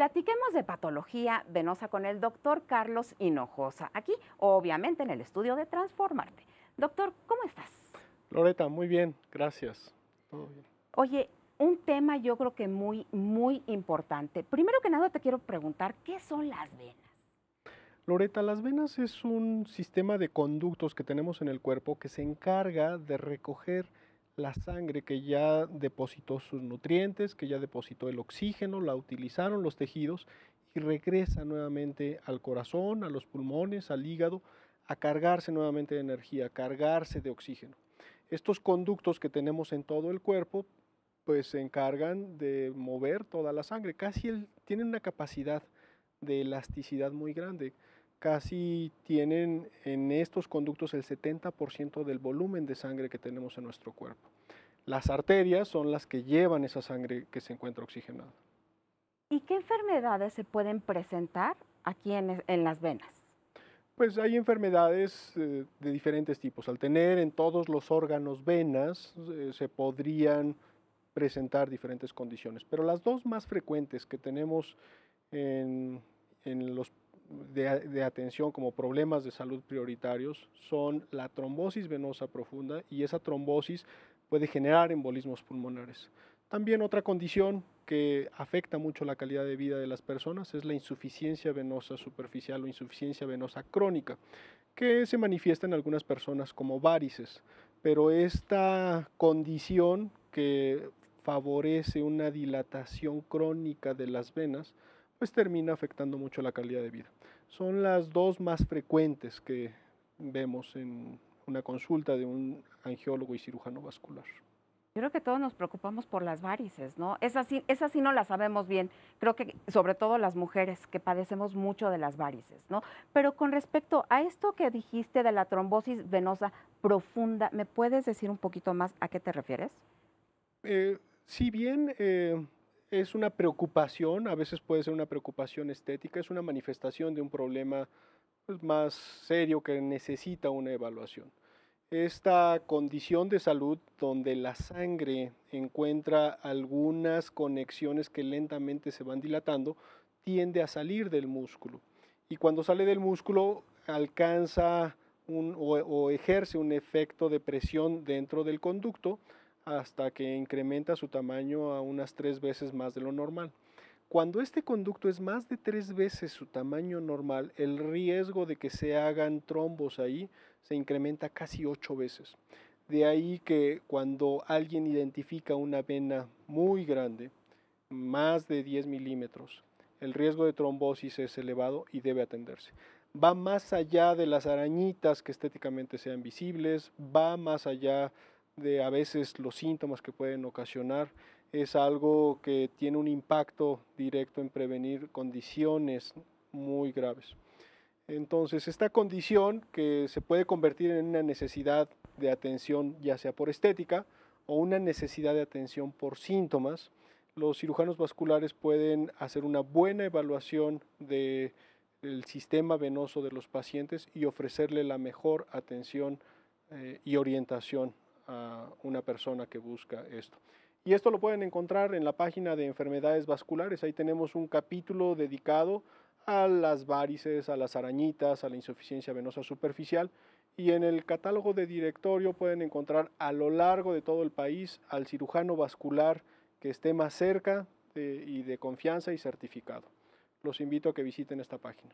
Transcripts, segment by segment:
Platiquemos de patología venosa con el doctor Carlos Hinojosa, aquí obviamente en el estudio de Transformarte. Doctor, ¿cómo estás? Loreta, muy bien, gracias. Todo bien. Oye, un tema yo creo que muy, muy importante. Primero que nada te quiero preguntar, ¿qué son las venas? Loreta, las venas es un sistema de conductos que tenemos en el cuerpo que se encarga de recoger la sangre que ya depositó sus nutrientes, que ya depositó el oxígeno, la utilizaron los tejidos y regresa nuevamente al corazón, a los pulmones, al hígado, a cargarse nuevamente de energía, a cargarse de oxígeno. Estos conductos que tenemos en todo el cuerpo pues se encargan de mover toda la sangre, casi tienen una capacidad de elasticidad muy grande casi tienen en estos conductos el 70% del volumen de sangre que tenemos en nuestro cuerpo. Las arterias son las que llevan esa sangre que se encuentra oxigenada. ¿Y qué enfermedades se pueden presentar aquí en, en las venas? Pues hay enfermedades eh, de diferentes tipos. Al tener en todos los órganos venas, eh, se podrían presentar diferentes condiciones. Pero las dos más frecuentes que tenemos en, en los de, atención como problemas de salud prioritarios son la trombosis venosa profunda y esa trombosis puede generar embolismos pulmonares. También otra condición que afecta mucho la calidad de vida de las personas es la insuficiencia venosa superficial o insuficiencia venosa crónica, que se manifiesta en algunas personas como varices, pero esta condición que favorece una dilatación crónica de las venas, pues termina afectando mucho la calidad de vida. Son las dos más frecuentes que vemos en una consulta de un angiólogo y cirujano vascular. Yo creo que todos nos preocupamos por las varices, ¿no? Esas sí, sí no las sabemos bien. Creo que sobre todo las mujeres que padecemos mucho de las varices, ¿no? Pero con respecto a esto que dijiste de la trombosis venosa profunda, ¿me puedes decir un poquito más a qué te refieres? Eh, si bien eh, es una preocupación, a veces puede ser una preocupación estética, es una manifestación de un problema pues, más serio que necesita una evaluación. Esta condición de salud donde la sangre encuentra algunas conexiones que lentamente se van dilatando, tiende a salir del músculo. Y cuando sale del músculo alcanza o ejerce un efecto de presión dentro del conducto, hasta que incrementa su tamaño a unas tres veces más de lo normal. Cuando este conducto es más de tres veces su tamaño normal, el riesgo de que se hagan trombos ahí se incrementa casi ocho veces. De ahí que cuando alguien identifica una vena muy grande, más de 10 milímetros, el riesgo de trombosis es elevado y debe atenderse. Va más allá de las arañitas que estéticamente sean visibles, va más allá de a veces los síntomas que pueden ocasionar, es algo que tiene un impacto directo en prevenir condiciones muy graves. Entonces, esta condición que se puede convertir en una necesidad de atención, ya sea por estética o una necesidad de atención por síntomas, los cirujanos vasculares pueden hacer una buena evaluación de, del sistema venoso de los pacientes y ofrecerle la mejor atención eh, y orientación una persona que busca esto. Y esto lo pueden encontrar en la página de enfermedades vasculares. Ahí tenemos un capítulo dedicado a las varices, a las arañitas, a la insuficiencia venosa superficial. Y en el catálogo de directorio pueden encontrar a lo largo de todo el país al cirujano vascular que esté más cerca y de confianza y certificado. Los invito a que visiten esta página.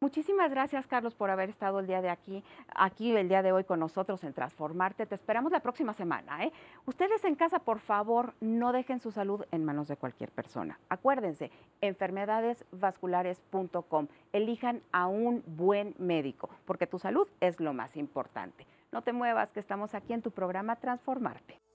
Muchísimas gracias, Carlos, por haber estado el día de aquí, aquí el día de hoy con nosotros en Transformarte. Te esperamos la próxima semana. ¿eh? Ustedes en casa, por favor, no dejen su salud en manos de cualquier persona. Acuérdense, enfermedadesvasculares.com. Elijan a un buen médico, porque tu salud es lo más importante. No te muevas, que estamos aquí en tu programa Transformarte.